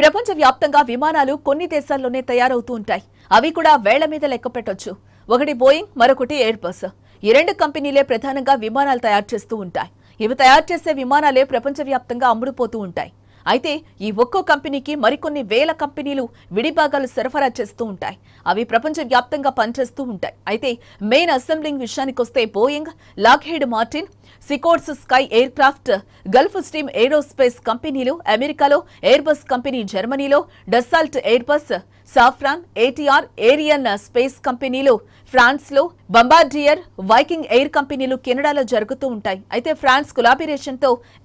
ప్రపంచవ్యాప్తంగా విమానాలు కొన్ని దేశాల్లోనే తయారవుతూ ఉంటాయి అవి కూడా వేళ్ల మీద లెక్క పెట్టొచ్చు ఒకటి బోయింగ్ మరొకటి ఎయిర్ బస్ ఈ రెండు కంపెనీలే ప్రధానంగా విమానాలు తయారు చేస్తూ ఉంటాయి ఇవి తయారు చేసే విమానాలే ప్రపంచవ్యాప్తంగా అమ్ముడుపోతూ ఉంటాయి అయితే ఈ ఒక్కో కంపెనీకి మరికొన్ని వేల కంపెనీలు విడిభాగాలు సరఫరా చేస్తూ ఉంటాయి అవి ప్రపంచవ్యాప్తంగా పనిచేస్తూ ఉంటాయి అయితే మెయిన్ అసెంబ్లింగ్ విషయానికొస్తే Boeing Lockheed Martin Sikorsky aircraft Gulfstream aerospace కంపెనీలు అమెరికాలో ఎయిర్బస్ కంపెనీ జర్మనీలో Dassault Airbus Safran ATR Arianespace కంపెనీలు ఫ్రాన్స్లో బంబార్డియర్ వైకింగ్ ఎయిర్ కంపెనీలు కెనడాలో జరుగుతూ ఉంటాయి అయితే ఫ్రాన్స్ ఎయిర్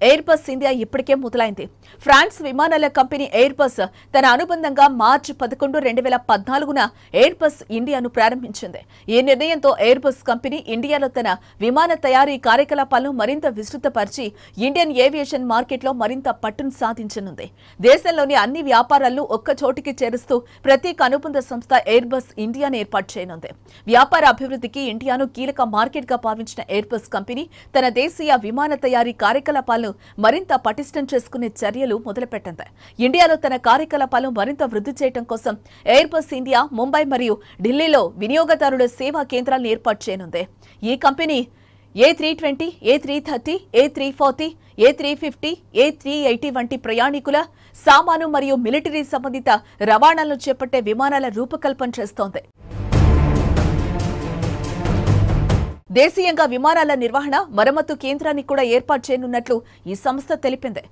ఎయిర్బస్ ఇండియా ఇప్పటికే మొదలైంది ఫ్రాన్స్ విమానాల కంపెనీ ఎయిర్బస్ తన అనుబంధంగా మార్చి పదకొండు రెండు వేల పద్నాలుగున ఎయిర్బస్ ఇండియాను ప్రారంభించింది ఈ నిర్ణయంతో ఎయిర్బస్ కంపెనీ ఇండియాలో తన విమాన తయారీ కార్యకలాపాలు కార్యకలాపాలు మరింత విస్తృతపరిచి ఇండియన్ ఏవియేషన్ మార్కెట్లో మరింత పట్టును సాధించనుంది దేశంలోని అన్ని వ్యాపారాలు ఒక్క చోటికి చేరుస్తూ ప్రతి అనుబంధ సంస్థ ఎయిర్బస్ ఇండియాను ఏర్పాటు చేయనుంది వ్యాపార అభివృద్ధికి ఇండియాను కీలక మార్కెట్గా భావించిన ఎయిర్బస్ కంపెనీ తన దేశీయ విమాన తయారీ కార్యకలాపాలను మరింత పటిష్టం చేసుకునే చర్యలు మొదలుపెట్టింది ఇండియాలో తన కార్యకలాపాలను మరింత వృద్ధి చేయడం కోసం ఎయిర్బస్ ఇండియా ముంబై మరియు ఢిల్లీలో వినియోగదారుల సేవా కేంద్రాలను ఏర్పాటు చేయనుంది ఈ company A three twenty A three thirty A three forty A three fifty A three eighty వంటి ప్రయాణికుల సామాను మరియు మిలిటరీ సంబంధిత రవాణాలను చేపట్టే విమానాల రూపకల్పన చేస్తోంది దేశీయంగా విమానాల నిర్వహణ మరమ్మతు కేంద్రాన్ని కూడా ఏర్పాటు చేయనున్నట్లు ఈ సంస్థ తెలిపింది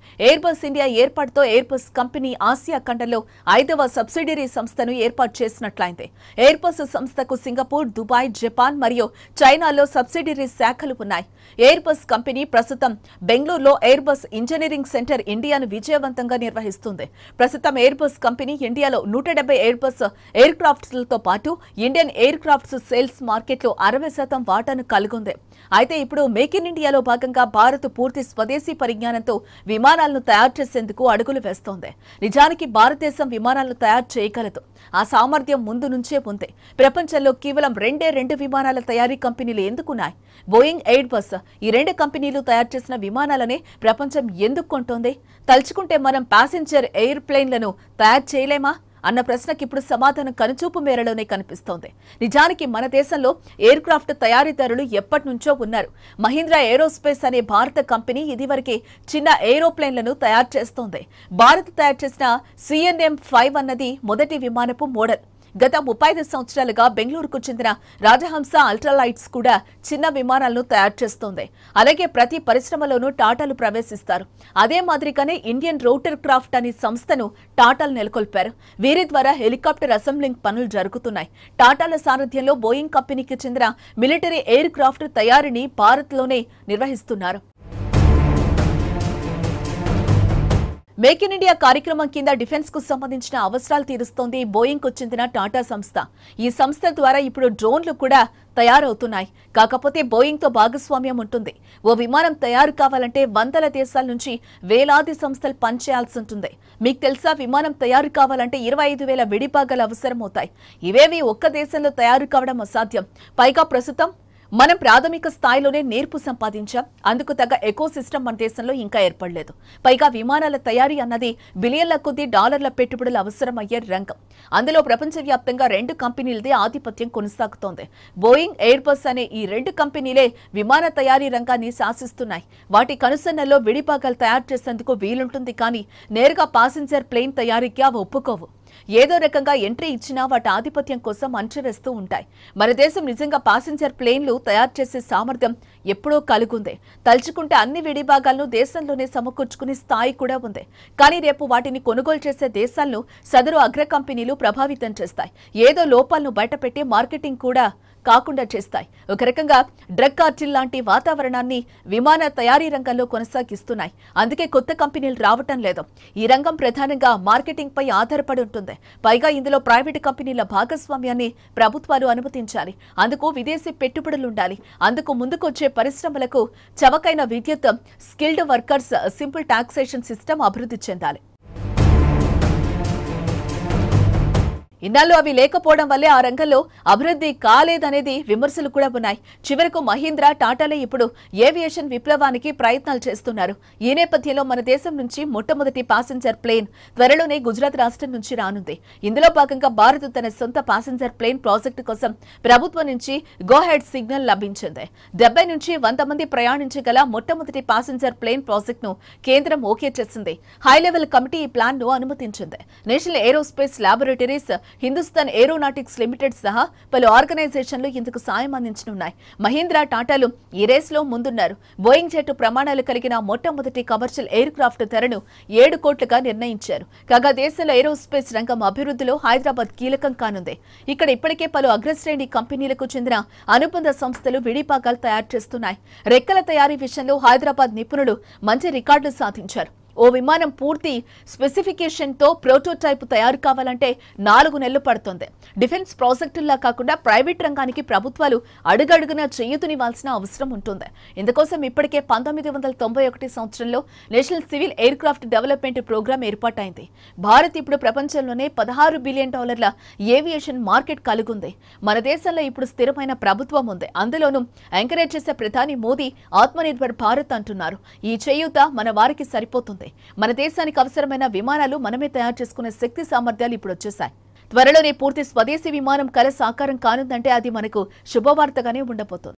బస్ ఇండియా ఏర్పాటుతో బస్ కంపెనీ ఆసియా ఖండంలో ఐదవ సబ్సిడరీ సంస్థను ఏర్పాటు చేసినట్లయింది బస్ సంస్థకు సింగపూర్ దుబాయ్ జపాన్ మరియు చైనాలో సబ్సిడరీ శాఖలు ఉన్నాయి బస్ కంపెనీ ప్రస్తుతం బెంగళూరులో బస్ ఇంజనీరింగ్ సెంటర్ ఇండియాను విజయవంతంగా నిర్వహిస్తుంది ప్రస్తుతం బస్ కంపెనీ ఇండియాలో నూట డెబ్బై బస్ ఎయిర్ క్రాఫ్ట్స్ తో పాటు ఇండియన్ ఎయిర్ క్రాఫ్ట్స్ సేల్స్ మార్కెట్లో అరవై శాతం వాటాను కలుగుంది అయితే ఇప్పుడు మేక్ ఇన్ ఇండియాలో భాగంగా భారత్ పూర్తి స్వదేశీ పరిజ్ఞానంతో విమానాలను తయారు చేసేందుకు అడుగులు వేస్తోంది నిజానికి భారతదేశం విమానాలను తయారు చేయగలదు ఆ సామర్థ్యం ముందు నుంచే ఉంది ప్రపంచంలో కేవలం రెండే రెండు విమానాల తయారీ కంపెనీలు ఎందుకున్నాయి బోయింగ్ ఎయిడ్ బస్ ఈ రెండు కంపెనీలు తయారు చేసిన విమానాలనే ప్రపంచం ఎందుకు కొంటోంది తలుచుకుంటే మనం ప్యాసింజర్ ఎయిర్ ప్లేన్లను తయారు చేయలేమా అన్న ప్రశ్నకిప్పుడు సమాధానం కనుచూపు మేరలోనే కనిపిస్తోంది నిజానికి మన దేశంలో ఎయిర్ క్రాఫ్ట్ తయారీదారులు ఎప్పటి నుంచో ఉన్నారు మహీంద్రా ఏరోస్పేస్ అనే భారత కంపెనీ ఇదివరకే చిన్న ఏరోప్లేన్లను తయారు చేస్తోంది భారత్ తయారు చేసిన సిఎన్ఎం ఫైవ్ అన్నది మొదటి విమానపు మోడల్ గత ముప్పై ఐదు సంవత్సరాలుగా బెంగళూరుకు చెందిన రాజహంస అల్ట్రాలైట్స్ కూడా చిన్న విమానాలను తయారు చేస్తోంది అలాగే ప్రతి పరిశ్రమలోనూ టాటాలు ప్రవేశిస్తారు అదే మాదిరిగానే ఇండియన్ రోటర్ క్రాఫ్ట్ అనే సంస్థను టాటాలు నెలకొల్పారు వీరి ద్వారా హెలికాప్టర్ అసెంబ్లింగ్ పనులు జరుగుతున్నాయి టాటాల సారథ్యంలో బోయింగ్ కంపెనీకి చెందిన మిలిటరీ ఎయిర్ క్రాఫ్ట్ తయారీని భారత్లోనే నిర్వహిస్తున్నారు మేక్ ఇన్ ఇండియా కార్యక్రమం కింద డిఫెన్స్ కు సంబంధించిన అవసరాలు తీరుస్తోంది బోయింగ్ కు చెందిన టాటా సంస్థ ఈ సంస్థ ద్వారా ఇప్పుడు డ్రోన్లు కూడా తయారవుతున్నాయి కాకపోతే బోయింగ్ తో భాగస్వామ్యం ఉంటుంది ఓ విమానం తయారు కావాలంటే వందల దేశాల నుంచి వేలాది సంస్థలు పనిచేయాల్సి ఉంటుంది మీకు తెలుసా విమానం తయారు కావాలంటే ఇరవై ఐదు వేల విడిపాగాలు అవసరమవుతాయి ఇవేవి ఒక్క దేశంలో తయారు కావడం అసాధ్యం పైగా ప్రస్తుతం మనం ప్రాథమిక స్థాయిలోనే నేర్పు సంపాదించాం అందుకు తగ్గ ఎకో సిస్టమ్ మన దేశంలో ఇంకా ఏర్పడలేదు పైగా విమానాల తయారీ అన్నది బిలియన్ల కొద్దీ డాలర్ల పెట్టుబడులు అవసరమయ్యే రంగం అందులో ప్రపంచవ్యాప్తంగా రెండు కంపెనీలదే ఆధిపత్యం కొనసాగుతోంది బోయింగ్ ఎయిర్బస్ అనే ఈ రెండు కంపెనీలే విమాన తయారీ రంగాన్ని శాసిస్తున్నాయి వాటి కనుసన్నల్లో విడిపాగాలు తయారు చేసేందుకు వీలుంటుంది కానీ నేరుగా పాసింజర్ ప్లేన్ తయారీకి అవి ఒప్పుకోవు ఏదో రకంగా ఎంట్రీ ఇచ్చినా వాటి ఆధిపత్యం కోసం అంచరేస్తూ ఉంటాయి మన దేశం నిజంగా పాసింజర్ ప్లేన్లు తయారు చేసే సామర్థ్యం ఎప్పుడో కలుగుంది తలుచుకుంటే అన్ని విడిభాగాలను దేశంలోనే సమకూర్చుకునే స్థాయి కూడా ఉంది కానీ రేపు వాటిని కొనుగోలు చేసే దేశాలను సదరు అగ్ర కంపెనీలు ప్రభావితం చేస్తాయి ఏదో లోపాలను బయటపెట్టి మార్కెటింగ్ కూడా కాకుండా చేస్తాయి ఒక రకంగా డ్రగ్ కార్టిల్ లాంటి వాతావరణాన్ని విమాన తయారీ రంగంలో కొనసాగిస్తున్నాయి అందుకే కొత్త కంపెనీలు రావటం లేదు ఈ రంగం ప్రధానంగా మార్కెటింగ్ పై ఆధారపడి ఉంటుంది పైగా ఇందులో ప్రైవేటు కంపెనీల భాగస్వామ్యాన్ని ప్రభుత్వాలు అనుమతించాలి అందుకు విదేశీ పెట్టుబడులుండాలి అందుకు ముందుకొచ్చే పరిశ్రమలకు చవకైన విద్యుత్ skilled workers simple taxation system అభివృద్ధి చెందాలి ఇన్నాళ్ళు అవి లేకపోవడం వల్లే ఆ రంగంలో అభివృద్ధి కాలేదనేది విమర్శలు కూడా ఉన్నాయి చివరకు మహీంద్ర టాటాలే ఇప్పుడు ఏవియేషన్ విప్లవానికి ప్రయత్నాలు చేస్తున్నారు ఈ నేపథ్యంలో మన దేశం నుంచి మొట్టమొదటి ప్యాసింజర్ ప్లేన్ త్వరలోనే గుజరాత్ రాష్ట్రం నుంచి రానుంది ఇందులో భాగంగా భారత్ తన సొంత ప్యాసింజర్ ప్లేన్ ప్రాజెక్టు కోసం ప్రభుత్వం నుంచి గోహెడ్ సిగ్నల్ లభించింది డెబ్బై నుంచి వంద మంది ప్రయాణించగల మొట్టమొదటి ప్యాసింజర్ ప్లేన్ ప్రాజెక్ట్ ను కేంద్రం ఓకే చేసింది హై లెవెల్ కమిటీ ఈ ప్లాన్ ను అనుమతించింది National Aerospace Laboratories Hindustan Aeronautics Limited సహా పలు ఆర్గనైజేషన్లు ఇందుకు సాయం అందించనున్నాయి మహీంద్రా టాటాలు ఈ రేసులో ముందున్నారు బోయింగ్ జెట్ ప్రమాణాలు కలిగిన మొట్టమొదటి కమర్షియల్ ఎయిర్ క్రాఫ్ట్ ధరను ఏడు కోట్లుగా నిర్ణయించారు కాగా దేశంలో ఏరోస్పేస్ రంగం అభివృద్ధిలో హైదరాబాద్ కీలకం కానుంది ఇక్కడ ఇప్పటికే పలు అగ్రశ్రేణి కంపెనీలకు చెందిన అనుబంధ సంస్థలు విడిపాకాలు తయారు చేస్తున్నాయి రెక్కల తయారీ విషయంలో హైదరాబాద్ నిపుణులు మంచి రికార్డులు సాధించారు ఓ విమానం పూర్తి స్పెసిఫికేషన్తో ప్రోటోటైప్ తయారు కావాలంటే నాలుగు నెలలు పడుతుంది డిఫెన్స్ ప్రాజెక్టుల్లా కాకుండా ప్రైవేట్ రంగానికి ప్రభుత్వాలు అడుగడుగున చేయుతునివ్వాల్సిన అవసరం ఉంటుంది ఇందుకోసం ఇప్పటికే పంతొమ్మిది వందల తొంభై ఒకటి సంవత్సరంలో national civil aircraft development programme ఏర్పాటైంది భారత్ ఇప్పుడు ప్రపంచంలోనే పదహారు బిలియన్ డాలర్ల ఏవియేషన్ మార్కెట్ కలుగుంది మన దేశంలో ఇప్పుడు స్థిరమైన ప్రభుత్వం ఉంది అందులోనూ ఎంకరేజ్ చేసే ప్రధాని మోదీ ఆత్మనిర్భర్ భారత్ అంటున్నారు ఈ చేయూత మన వారికి సరిపోతుంది చేశాయి మన దేశానికి అవసరమైన విమానాలు మనమే తయారు చేసుకునే శక్తి సామర్థ్యాలు ఇప్పుడు వచ్చేసాయి త్వరలోనే పూర్తి స్వదేశీ విమానం కల సాకారం కానుందంటే అది మనకు శుభవార్తగానే ఉండబోతోంది